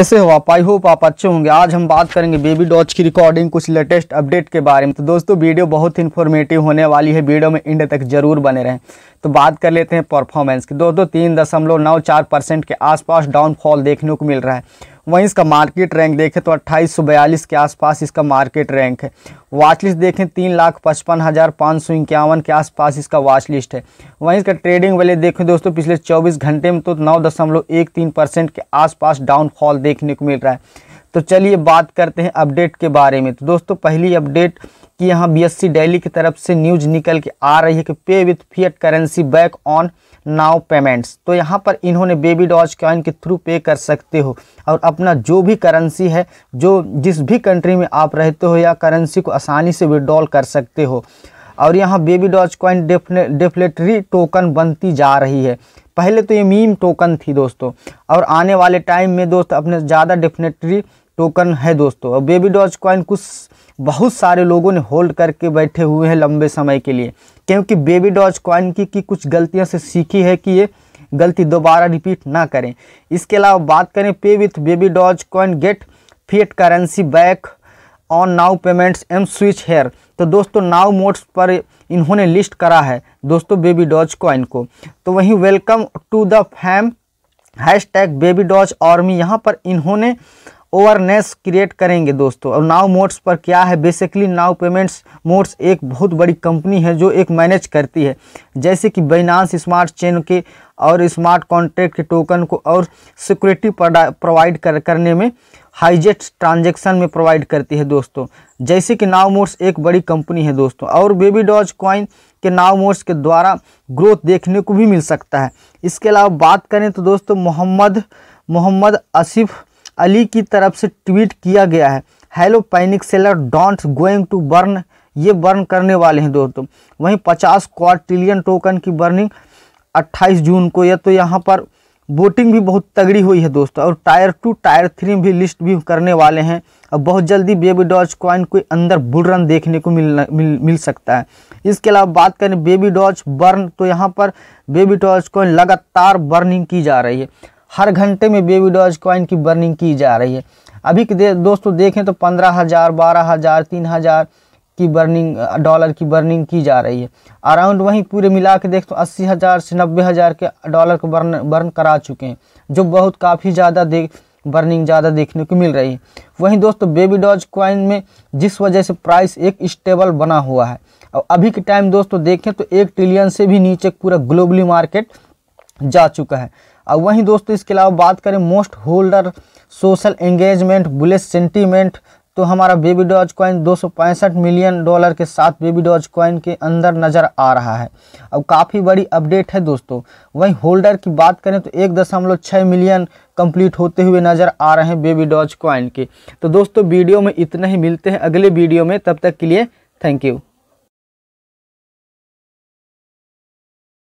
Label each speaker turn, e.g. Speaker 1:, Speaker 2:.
Speaker 1: कैसे हो आप आई होप आप अच्छे होंगे आज हम बात करेंगे बेबी डॉच की रिकॉर्डिंग कुछ लेटेस्ट अपडेट के बारे में तो दोस्तों वीडियो बहुत इन्फॉर्मेटिव होने वाली है वीडियो में इंड तक जरूर बने रहें तो बात कर लेते हैं परफॉर्मेंस की दोस्तों तीन दशमलव नौ चार परसेंट के आसपास डाउनफॉल देखने को मिल रहा है वहीं इसका मार्केट रैंक देखें तो अट्ठाईस के आसपास इसका मार्केट रैंक है वाच लिस्ट देखें तीन लाख पचपन हज़ार पाँच सौ इक्यावन के आसपास इसका वाच लिस्ट है वहीं इसका ट्रेडिंग वाले देखें दोस्तों पिछले 24 घंटे में तो नौ दशमलव एक तीन परसेंट के आसपास डाउनफॉल देखने को मिल रहा है तो चलिए बात करते हैं अपडेट के बारे में तो दोस्तों पहली अपडेट कि यहाँ बीएससी दिल्ली की तरफ से न्यूज निकल के आ रही है कि pay with fiat currency back on now payments तो यहाँ पर इन्होंने बेबी डॉज कॉइन के थ्रू पे कर सकते हो और अपना जो भी करेंसी है जो जिस भी कंट्री में आप रहते हो या करेंसी को आसानी से विड्रॉल कर सकते हो और यहाँ baby doge coin deflationary token बनती जा रही है पहले तो ये मीम टोकन थी दोस्तों और आने वाले टाइम में दोस्त अपने ज़्यादा डेफिनेटरी टोकन है दोस्तों और बेबी डॉज कॉइन कुछ बहुत सारे लोगों ने होल्ड करके बैठे हुए हैं लंबे समय के लिए क्योंकि बेबी डॉज कॉइन की, की कुछ गलतियों से सीखी है कि ये गलती दोबारा रिपीट ना करें इसके अलावा बात करें pay with baby doge coin get fiat currency back on now payments M switch here तो दोस्तों नाउ मोड्स पर इन्होंने लिस्ट करा है दोस्तों बेबी डॉज कॉइन को तो वहीं welcome to the fam hashtag baby doge army यहाँ पर इन्होंने ओवरनेस क्रिएट करेंगे दोस्तों और नाव मोड्स पर क्या है बेसिकली नाव पेमेंट्स मोड्स एक बहुत बड़ी कंपनी है जो एक मैनेज करती है जैसे कि बाइनांस स्मार्ट चेन के और स्मार्ट कॉन्ट्रैक्ट के टोकन को और सिक्योरिटी प्रोवाइड कर, करने में हाइजेट ट्रांजेक्शन में प्रोवाइड करती है दोस्तों जैसे कि नाव मोड्स एक बड़ी कंपनी है दोस्तों और बेबी डॉज कॉइन के नाव मोड्स के द्वारा ग्रोथ देखने को भी मिल सकता है इसके अलावा बात करें तो दोस्तों मोहम्मद मोहम्मद आसिफ अली की तरफ से ट्वीट किया गया है hello panic seller don't going to burn ये बर्न करने वाले हैं दोस्तों वहीं 50 क्वाड टोकन की बर्निंग 28 जून को यह तो यहाँ पर बोटिंग भी बहुत तगड़ी हुई है दोस्तों और टायर टू टायर थ्री भी लिस्ट भी करने वाले हैं और बहुत जल्दी बेबी डॉज कॉइन के अंदर बुल रन देखने को मिलना मिल मिल सकता है इसके अलावा बात करें बेबी डॉज बर्न तो यहाँ पर बेबी डॉज कॉइन लगातार बर्निंग की जा रही है हर घंटे में बेबी डॉज कॉइन की बर्निंग की जा रही है अभी के दे, दोस्तों देखें तो पंद्रह हज़ार बारह हज़ार तीन हज़ार की बर्निंग डॉलर की बर्निंग की जा रही है अराउंड वहीं पूरे मिला के देख तो अस्सी हज़ार से नब्बे हज़ार के डॉलर को बर्न बर्न करा चुके हैं जो बहुत काफ़ी ज़्यादा देख बर्निंग ज़्यादा देखने को मिल रही है वहीं दोस्तों बेबी डॉज कॉइन में जिस वजह से प्राइस एक स्टेबल बना हुआ है और अभी के टाइम दोस्तों देखें तो एक ट्रिलियन से भी नीचे पूरा ग्लोबली मार्केट जा चुका है और वहीं दोस्तों इसके अलावा बात करें most holder social engagement bullish sentiment तो हमारा बेबी डॉज कॉइन दो मिलियन डॉलर के साथ बेबी डॉज कॉइन के अंदर नज़र आ रहा है अब काफ़ी बड़ी अपडेट है दोस्तों वहीं होल्डर की बात करें तो एक दशमलव छः मिलियन कंप्लीट होते हुए नज़र आ रहे हैं बेबी डॉज कॉइन के तो दोस्तों वीडियो में इतना ही मिलते हैं अगले वीडियो में तब तक के लिए थैंक यू